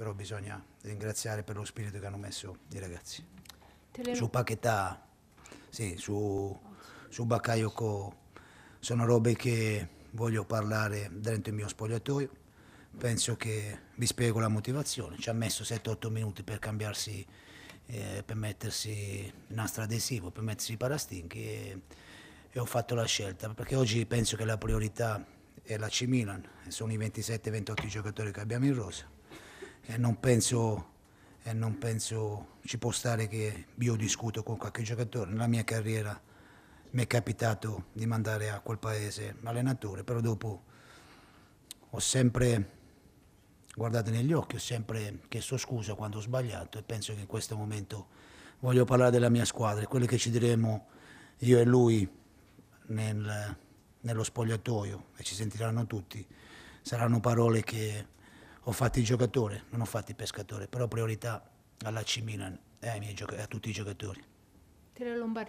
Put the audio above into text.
però bisogna ringraziare per lo spirito che hanno messo i ragazzi. Le... Su Paquetà, sì, su, su Baccaiocco, sono robe che voglio parlare dentro il mio spogliatoio, penso che vi spiego la motivazione, ci ha messo 7-8 minuti per cambiarsi, eh, per mettersi nastro adesivo, per mettersi i parastinchi e, e ho fatto la scelta, perché oggi penso che la priorità è la C-Milan, sono i 27-28 giocatori che abbiamo in rosa e non penso, e non penso ci può stare che io discuto con qualche giocatore. Nella mia carriera mi è capitato di mandare a quel paese allenatore, però dopo ho sempre guardato negli occhi, ho sempre chiesto scusa quando ho sbagliato e penso che in questo momento voglio parlare della mia squadra e quello che ci diremo io e lui nel, nello spogliatoio e ci sentiranno tutti, saranno parole che ho fatto il giocatore, non ho fatto il pescatore, però priorità alla C Milan e eh, a tutti i giocatori. Tiro Lombardi.